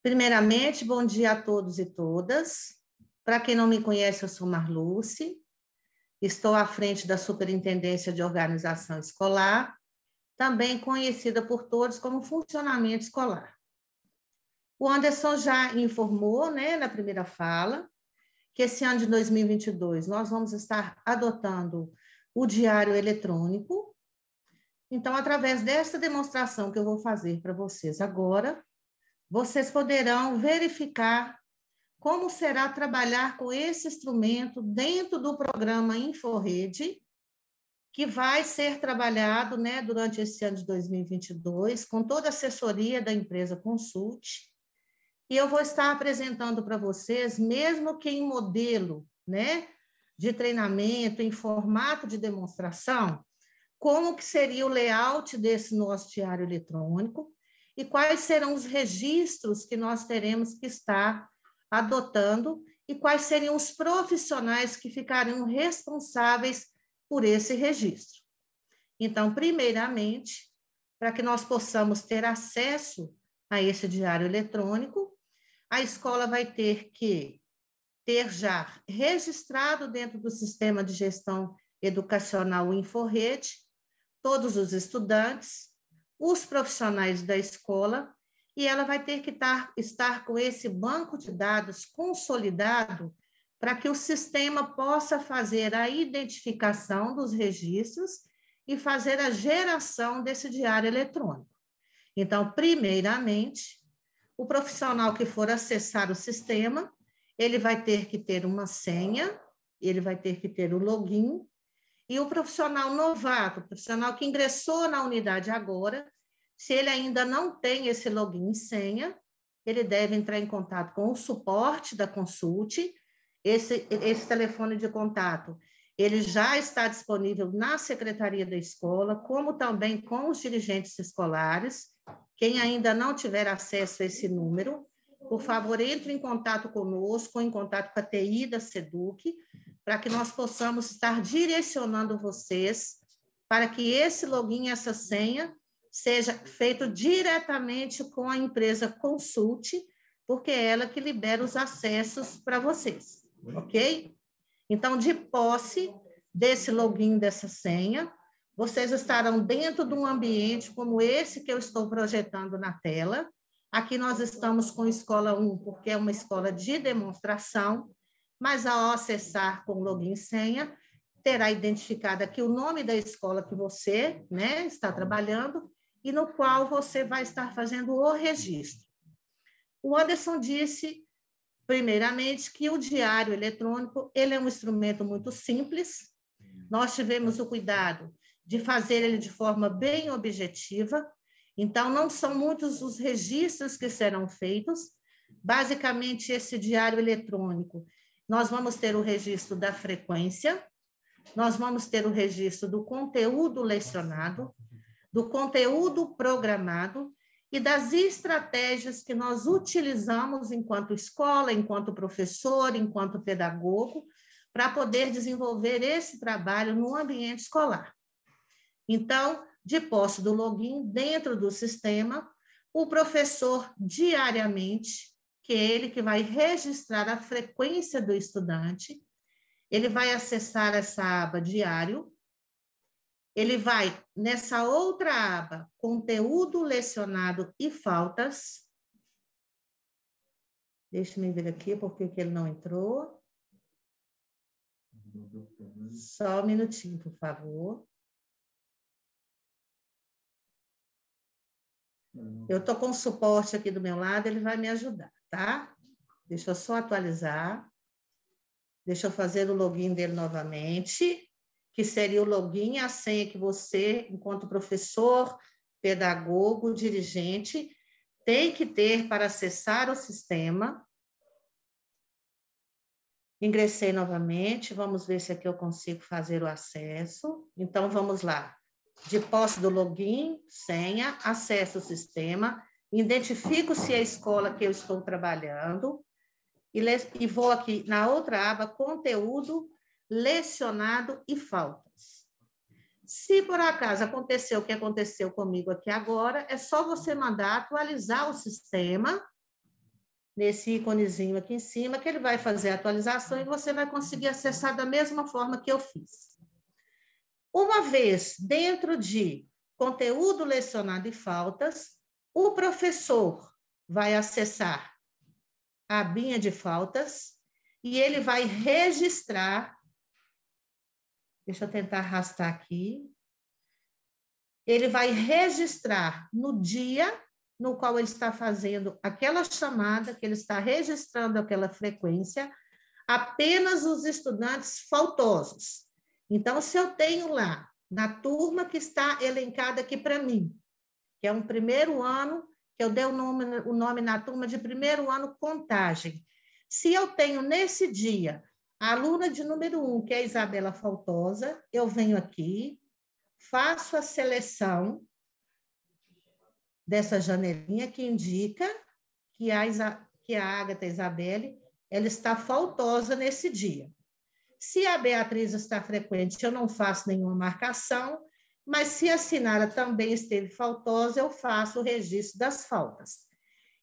Primeiramente, bom dia a todos e todas. Para quem não me conhece, eu sou Marluce, estou à frente da Superintendência de Organização Escolar, também conhecida por todos como Funcionamento Escolar. O Anderson já informou, né, na primeira fala, que esse ano de 2022 nós vamos estar adotando o diário eletrônico. Então, através desta demonstração que eu vou fazer para vocês agora, vocês poderão verificar como será trabalhar com esse instrumento dentro do programa InfoRede, que vai ser trabalhado né, durante esse ano de 2022, com toda a assessoria da empresa Consulte. E eu vou estar apresentando para vocês, mesmo que em modelo né, de treinamento, em formato de demonstração, como que seria o layout desse nosso diário eletrônico, e quais serão os registros que nós teremos que estar adotando e quais seriam os profissionais que ficariam responsáveis por esse registro. Então, primeiramente, para que nós possamos ter acesso a esse diário eletrônico, a escola vai ter que ter já registrado dentro do sistema de gestão educacional InfoRede todos os estudantes, os profissionais da escola, e ela vai ter que tar, estar com esse banco de dados consolidado para que o sistema possa fazer a identificação dos registros e fazer a geração desse diário eletrônico. Então, primeiramente, o profissional que for acessar o sistema, ele vai ter que ter uma senha, ele vai ter que ter o login e o profissional novato, o profissional que ingressou na unidade agora, se ele ainda não tem esse login e senha, ele deve entrar em contato com o suporte da consulte. Esse, esse telefone de contato, ele já está disponível na secretaria da escola, como também com os dirigentes escolares. Quem ainda não tiver acesso a esse número, por favor, entre em contato conosco, em contato com a TI da SEDUC, para que nós possamos estar direcionando vocês para que esse login, essa senha, seja feito diretamente com a empresa Consulte, porque é ela que libera os acessos para vocês, ok? Então, de posse desse login, dessa senha, vocês estarão dentro de um ambiente como esse que eu estou projetando na tela. Aqui nós estamos com Escola 1, porque é uma escola de demonstração, mas ao acessar com login e senha, terá identificado aqui o nome da escola que você né, está trabalhando e no qual você vai estar fazendo o registro. O Anderson disse, primeiramente, que o diário eletrônico ele é um instrumento muito simples. Nós tivemos o cuidado de fazer ele de forma bem objetiva. Então, não são muitos os registros que serão feitos. Basicamente, esse diário eletrônico nós vamos ter o registro da frequência, nós vamos ter o registro do conteúdo lecionado, do conteúdo programado e das estratégias que nós utilizamos enquanto escola, enquanto professor, enquanto pedagogo, para poder desenvolver esse trabalho no ambiente escolar. Então, de posse do login dentro do sistema, o professor diariamente que é ele que vai registrar a frequência do estudante, ele vai acessar essa aba diário, ele vai nessa outra aba, conteúdo lecionado e faltas. Deixa eu ver aqui porque que ele não entrou. Só um minutinho, por favor. Eu estou com o suporte aqui do meu lado, ele vai me ajudar tá? Deixa eu só atualizar. Deixa eu fazer o login dele novamente, que seria o login a senha que você, enquanto professor, pedagogo, dirigente, tem que ter para acessar o sistema. Ingressei novamente, vamos ver se aqui eu consigo fazer o acesso. Então, vamos lá. De posse do login, senha, acesso o sistema, identifico se é a escola que eu estou trabalhando e, e vou aqui na outra aba, conteúdo, lecionado e faltas. Se por acaso aconteceu o que aconteceu comigo aqui agora, é só você mandar atualizar o sistema nesse íconezinho aqui em cima, que ele vai fazer a atualização e você vai conseguir acessar da mesma forma que eu fiz. Uma vez dentro de conteúdo lecionado e faltas, o professor vai acessar a abinha de faltas e ele vai registrar. Deixa eu tentar arrastar aqui. Ele vai registrar no dia no qual ele está fazendo aquela chamada, que ele está registrando aquela frequência, apenas os estudantes faltosos. Então, se eu tenho lá, na turma que está elencada aqui para mim, que é um primeiro ano, que eu dei o nome, o nome na turma de primeiro ano contagem. Se eu tenho nesse dia a aluna de número um, que é a Isabela Faltosa, eu venho aqui, faço a seleção dessa janelinha que indica que a, Isa, que a Agatha Isabelle ela está faltosa nesse dia. Se a Beatriz está frequente, eu não faço nenhuma marcação, mas se a sinara também esteve faltosa, eu faço o registro das faltas.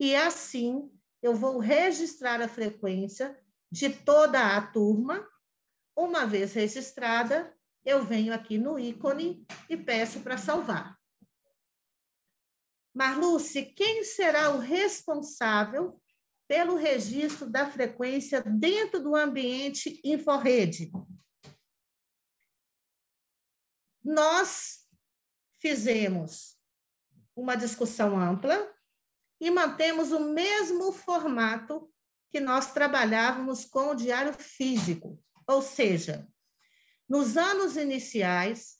E assim, eu vou registrar a frequência de toda a turma. Uma vez registrada, eu venho aqui no ícone e peço para salvar. Marluce, quem será o responsável pelo registro da frequência dentro do ambiente InfoRede? Nós fizemos uma discussão ampla e mantemos o mesmo formato que nós trabalhávamos com o diário físico, ou seja, nos anos iniciais,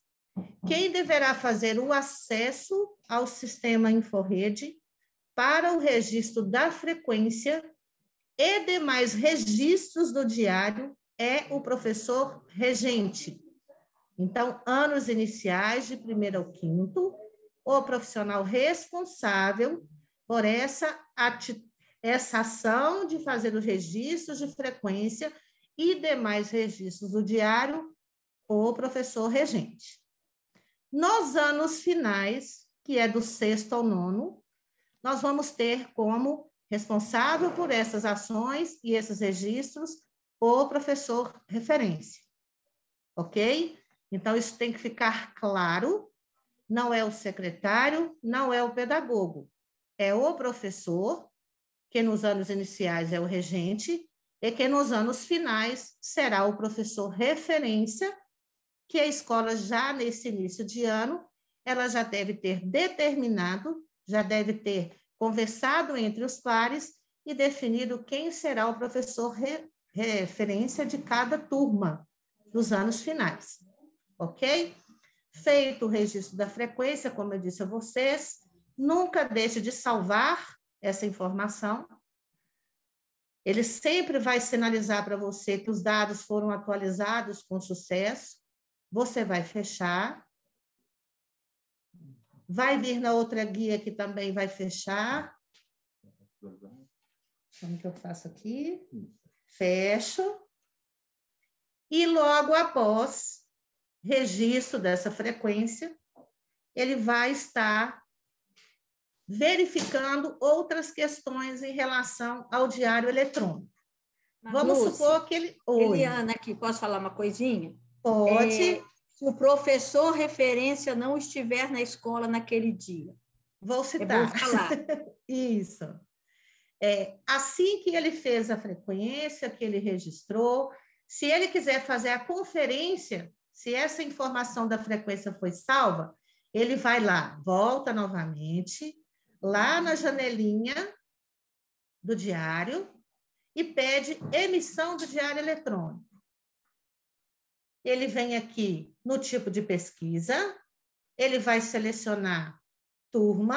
quem deverá fazer o acesso ao sistema InfoRede para o registro da frequência e demais registros do diário é o professor regente, então, anos iniciais, de primeiro ao quinto, o profissional responsável por essa, essa ação de fazer os registros de frequência e demais registros do diário, o professor regente. Nos anos finais, que é do sexto ao nono, nós vamos ter como responsável por essas ações e esses registros o professor referência. Ok? Então, isso tem que ficar claro: não é o secretário, não é o pedagogo, é o professor, que nos anos iniciais é o regente, e que nos anos finais será o professor referência, que a escola, já nesse início de ano, ela já deve ter determinado, já deve ter conversado entre os pares e definido quem será o professor re referência de cada turma dos anos finais ok? Feito o registro da frequência, como eu disse a vocês, nunca deixe de salvar essa informação. Ele sempre vai sinalizar para você que os dados foram atualizados com sucesso. Você vai fechar. Vai vir na outra guia que também vai fechar. Como que eu faço aqui? Fecho. E logo após, registro dessa frequência, ele vai estar verificando outras questões em relação ao diário eletrônico. Mas, Vamos Lúcia, supor que ele. Oi. Eliana, aqui, posso falar uma coisinha? Pode. É, se o professor referência não estiver na escola naquele dia. Vou é citar. É Isso. É, assim que ele fez a frequência, que ele registrou, se ele quiser fazer a conferência se essa informação da frequência foi salva, ele vai lá, volta novamente, lá na janelinha do diário e pede emissão do diário eletrônico. Ele vem aqui no tipo de pesquisa, ele vai selecionar turma,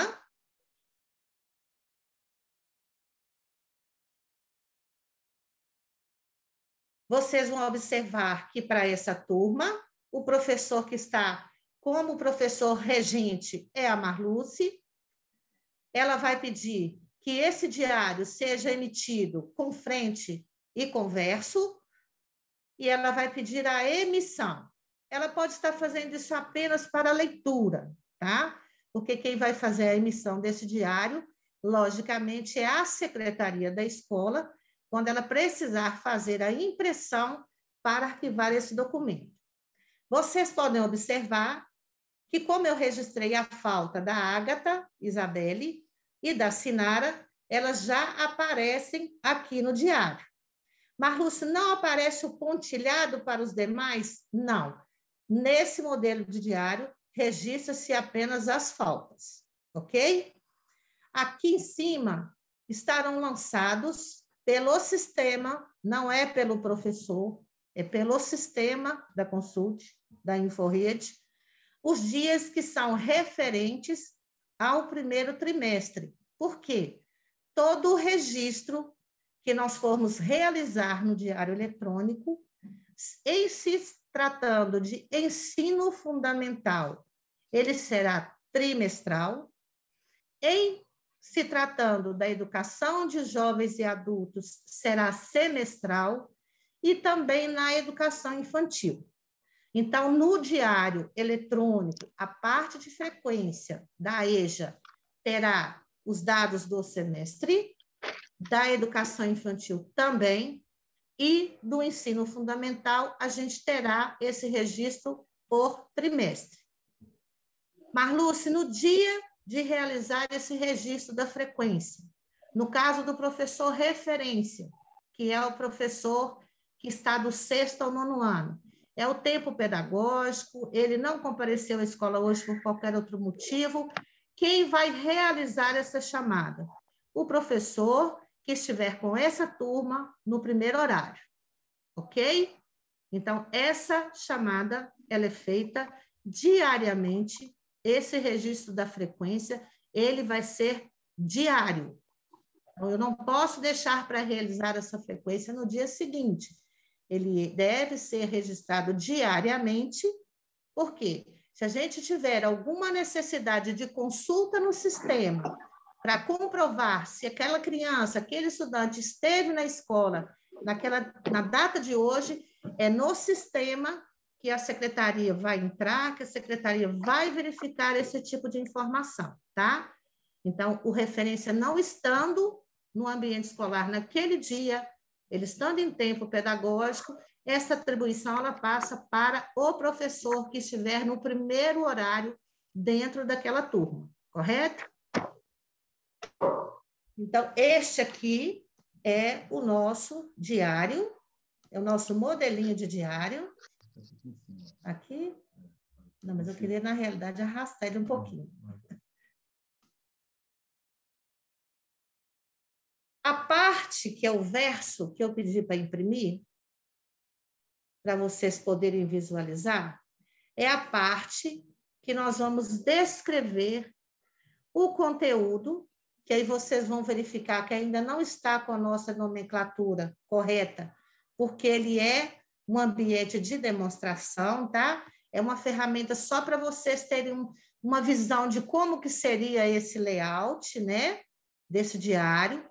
Vocês vão observar que para essa turma, o professor que está como professor regente é a Marluce. Ela vai pedir que esse diário seja emitido com frente e converso e ela vai pedir a emissão. Ela pode estar fazendo isso apenas para leitura, tá? Porque quem vai fazer a emissão desse diário, logicamente, é a secretaria da escola, quando ela precisar fazer a impressão para arquivar esse documento. Vocês podem observar que, como eu registrei a falta da Ágata, Isabelle, e da Sinara, elas já aparecem aqui no diário. Marluce, não aparece o pontilhado para os demais? Não. Nesse modelo de diário, registra-se apenas as faltas, ok? Aqui em cima estarão lançados pelo sistema, não é pelo professor, é pelo sistema da Consult, da InfoRede, os dias que são referentes ao primeiro trimestre. Por quê? Todo o registro que nós formos realizar no diário eletrônico, em se tratando de ensino fundamental, ele será trimestral. Em se tratando da educação de jovens e adultos, será semestral e também na educação infantil. Então, no diário eletrônico, a parte de frequência da EJA terá os dados do semestre, da educação infantil também, e do ensino fundamental, a gente terá esse registro por trimestre. Marluce, no dia de realizar esse registro da frequência. No caso do professor referência, que é o professor que está do sexto ao nono ano, é o tempo pedagógico, ele não compareceu à escola hoje por qualquer outro motivo. Quem vai realizar essa chamada? O professor que estiver com essa turma no primeiro horário, ok? Então, essa chamada ela é feita diariamente esse registro da frequência ele vai ser diário. Então, eu não posso deixar para realizar essa frequência no dia seguinte. Ele deve ser registrado diariamente, porque se a gente tiver alguma necessidade de consulta no sistema para comprovar se aquela criança, aquele estudante esteve na escola naquela, na data de hoje, é no sistema que a secretaria vai entrar, que a secretaria vai verificar esse tipo de informação, tá? Então, o referência não estando no ambiente escolar naquele dia, ele estando em tempo pedagógico, essa atribuição ela passa para o professor que estiver no primeiro horário dentro daquela turma, correto? Então, este aqui é o nosso diário, é o nosso modelinho de diário, Aqui? É. Não, mas eu queria, na realidade, arrastar ele um pouquinho. A parte que é o verso que eu pedi para imprimir, para vocês poderem visualizar, é a parte que nós vamos descrever o conteúdo, que aí vocês vão verificar que ainda não está com a nossa nomenclatura correta, porque ele é um ambiente de demonstração, tá? É uma ferramenta só para vocês terem uma visão de como que seria esse layout, né? Desse diário.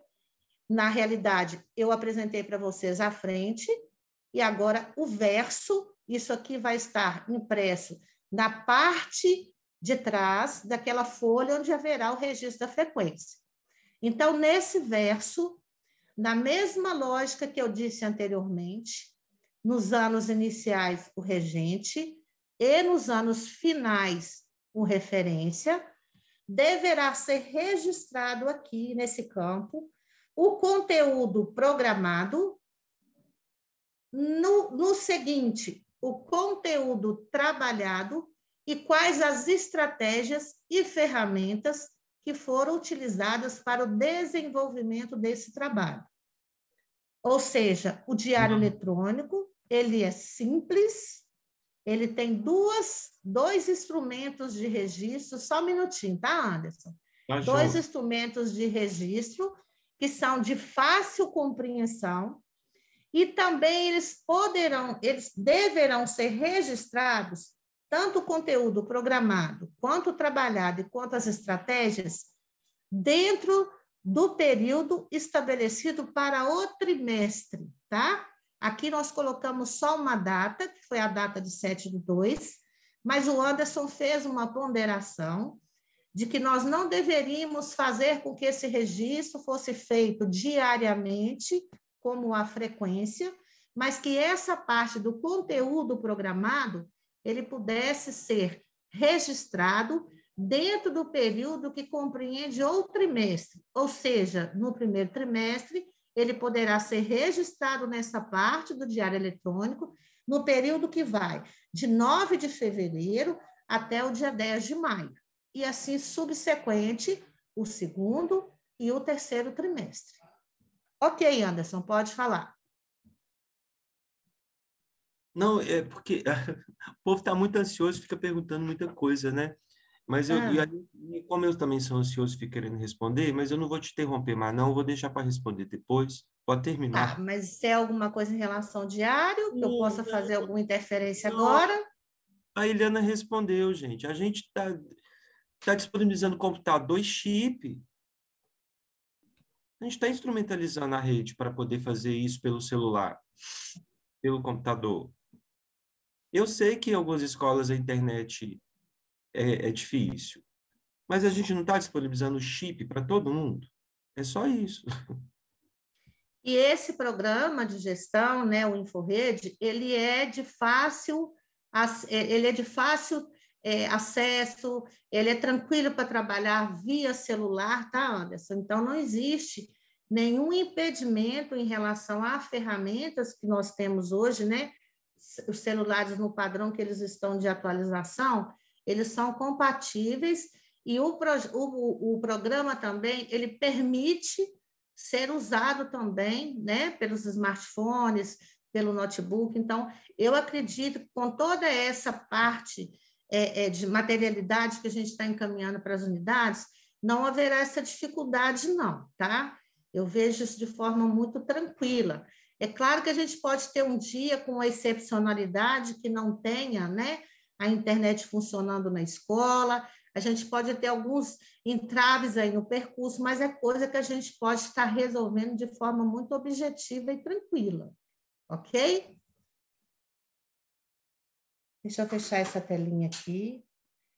Na realidade, eu apresentei para vocês a frente e agora o verso. Isso aqui vai estar impresso na parte de trás daquela folha onde haverá o registro da frequência. Então, nesse verso, na mesma lógica que eu disse anteriormente, nos anos iniciais, o regente, e nos anos finais, o referência, deverá ser registrado aqui nesse campo o conteúdo programado, no, no seguinte, o conteúdo trabalhado e quais as estratégias e ferramentas que foram utilizadas para o desenvolvimento desse trabalho. Ou seja, o diário uhum. eletrônico, ele é simples, ele tem duas, dois instrumentos de registro, só um minutinho, tá, Anderson? Tá dois instrumentos de registro que são de fácil compreensão e também eles poderão, eles deverão ser registrados tanto o conteúdo programado, quanto trabalhado e quanto as estratégias dentro do período estabelecido para o trimestre, tá? Aqui nós colocamos só uma data, que foi a data de 7 de 2, mas o Anderson fez uma ponderação de que nós não deveríamos fazer com que esse registro fosse feito diariamente, como a frequência, mas que essa parte do conteúdo programado ele pudesse ser registrado dentro do período que compreende o trimestre, ou seja, no primeiro trimestre ele poderá ser registrado nessa parte do diário eletrônico no período que vai de 9 de fevereiro até o dia 10 de maio, e assim subsequente o segundo e o terceiro trimestre. Ok, Anderson, pode falar. Não, é porque o povo está muito ansioso, fica perguntando muita coisa, né? Mas eu, ah. e como eu também sou ansioso fico querendo responder, mas eu não vou te interromper mais, não, vou deixar para responder depois. Pode terminar. Ah, mas se é alguma coisa em relação ao diário, que eu possa fazer alguma interferência não. agora? A Eliana respondeu, gente. A gente está tá disponibilizando computador e chip. A gente está instrumentalizando a rede para poder fazer isso pelo celular, pelo computador. Eu sei que em algumas escolas a internet é, é difícil. Mas a gente não está disponibilizando chip para todo mundo. É só isso. E esse programa de gestão, né, o InfoRede, ele é de fácil, é, ele é de fácil é, acesso, ele é tranquilo para trabalhar via celular, tá, Anderson? Então não existe nenhum impedimento em relação a ferramentas que nós temos hoje, né? Os celulares no padrão que eles estão de atualização, eles são compatíveis e o, pro, o, o programa também ele permite ser usado também né, pelos smartphones, pelo notebook. Então, eu acredito que com toda essa parte é, é, de materialidade que a gente está encaminhando para as unidades, não haverá essa dificuldade, não, tá? Eu vejo isso de forma muito tranquila. É claro que a gente pode ter um dia com uma excepcionalidade que não tenha, né? a internet funcionando na escola, a gente pode ter alguns entraves aí no percurso, mas é coisa que a gente pode estar resolvendo de forma muito objetiva e tranquila, ok? Deixa eu fechar essa telinha aqui.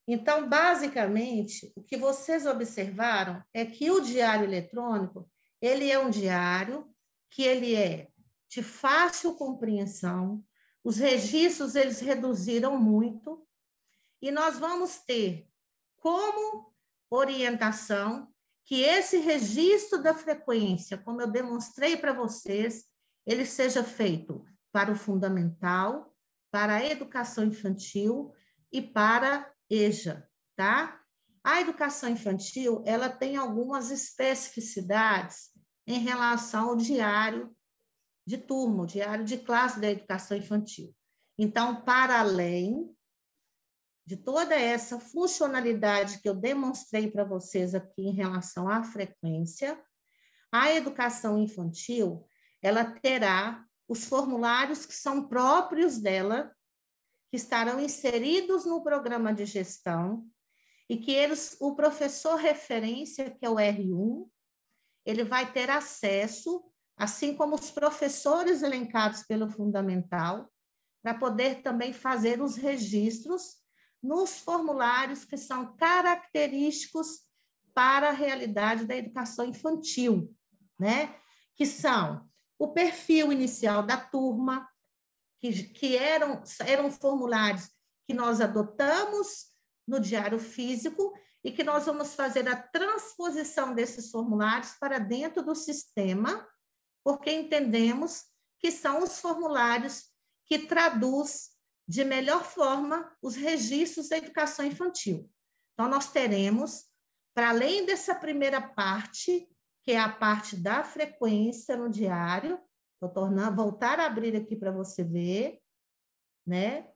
Então, basicamente, o que vocês observaram é que o diário eletrônico, ele é um diário que ele é de fácil compreensão, os registros eles reduziram muito e nós vamos ter como orientação que esse registro da frequência, como eu demonstrei para vocês, ele seja feito para o fundamental, para a educação infantil e para EJA, tá? A educação infantil, ela tem algumas especificidades em relação ao diário de turma, o diário de classe da educação infantil. Então, para além de toda essa funcionalidade que eu demonstrei para vocês aqui em relação à frequência, a educação infantil, ela terá os formulários que são próprios dela, que estarão inseridos no programa de gestão e que eles, o professor referência, que é o R1, ele vai ter acesso assim como os professores elencados pelo Fundamental, para poder também fazer os registros nos formulários que são característicos para a realidade da educação infantil, né? que são o perfil inicial da turma, que, que eram, eram formulários que nós adotamos no diário físico e que nós vamos fazer a transposição desses formulários para dentro do sistema porque entendemos que são os formulários que traduz de melhor forma os registros da educação infantil. Então, nós teremos, para além dessa primeira parte, que é a parte da frequência no diário, vou tornar, voltar a abrir aqui para você ver, né?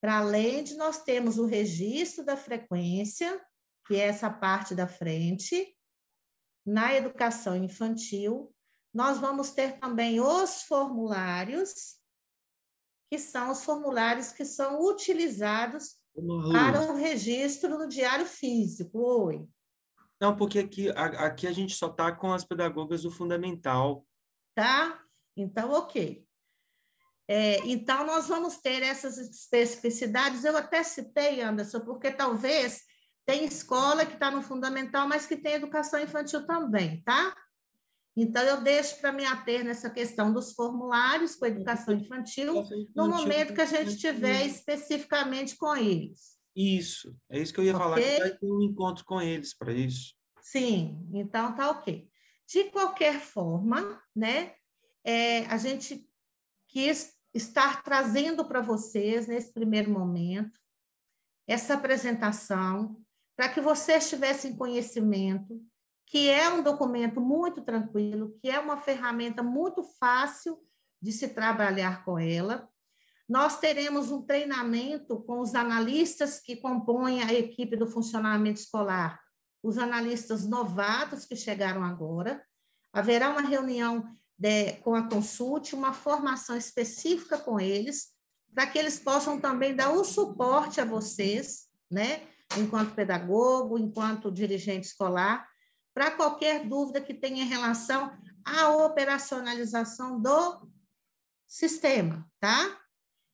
Para além de nós temos o registro da frequência, que é essa parte da frente, na educação infantil, nós vamos ter também os formulários, que são os formulários que são utilizados para o registro no diário físico. Oi. Não, porque aqui a, aqui a gente só está com as pedagogas do fundamental. Tá? Então, ok. É, então, nós vamos ter essas especificidades. Eu até citei, Anderson, porque talvez tem escola que está no fundamental, mas que tem educação infantil também, tá? Então, eu deixo para me ater nessa questão dos formulários com a educação infantil, no momento que a gente tiver especificamente com eles. Isso, é isso que eu ia okay? falar, que vai ter um encontro com eles para isso. Sim, então tá ok. De qualquer forma, né, é, a gente quis estar trazendo para vocês, nesse primeiro momento, essa apresentação, para que vocês tivessem conhecimento que é um documento muito tranquilo, que é uma ferramenta muito fácil de se trabalhar com ela. Nós teremos um treinamento com os analistas que compõem a equipe do funcionamento escolar, os analistas novatos que chegaram agora. Haverá uma reunião de, né, com a consulte, uma formação específica com eles, para que eles possam também dar o suporte a vocês, né? enquanto pedagogo, enquanto dirigente escolar, para qualquer dúvida que tenha relação à operacionalização do sistema, tá?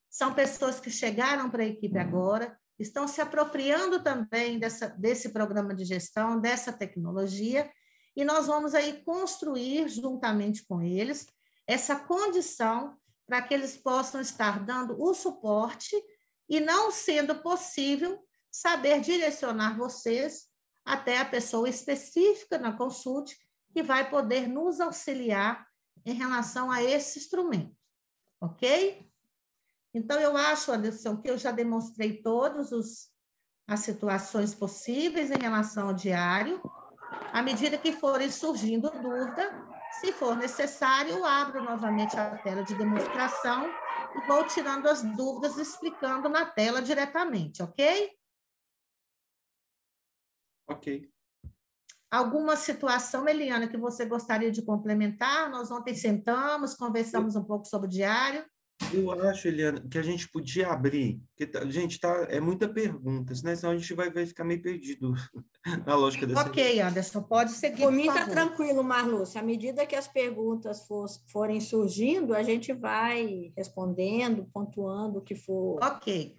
São pessoas que chegaram para a equipe agora, estão se apropriando também dessa, desse programa de gestão, dessa tecnologia, e nós vamos aí construir juntamente com eles essa condição para que eles possam estar dando o suporte e não sendo possível saber direcionar vocês até a pessoa específica na consulte, que vai poder nos auxiliar em relação a esse instrumento, ok? Então, eu acho, Anderson, que eu já demonstrei todas as situações possíveis em relação ao diário. À medida que forem surgindo dúvida, se for necessário, eu abro novamente a tela de demonstração e vou tirando as dúvidas, explicando na tela diretamente, ok? Ok. Alguma situação, Eliana, que você gostaria de complementar? Nós ontem sentamos, conversamos um pouco sobre o diário. Eu acho, Eliana, que a gente podia abrir, porque, tá, gente, tá, é muita pergunta, senão a gente vai, vai ficar meio perdido na lógica dessa. Ok, reunião. Anderson, pode seguir. Por mim está tranquilo, Marlúcia. À medida que as perguntas for, forem surgindo, a gente vai respondendo, pontuando o que for. Ok.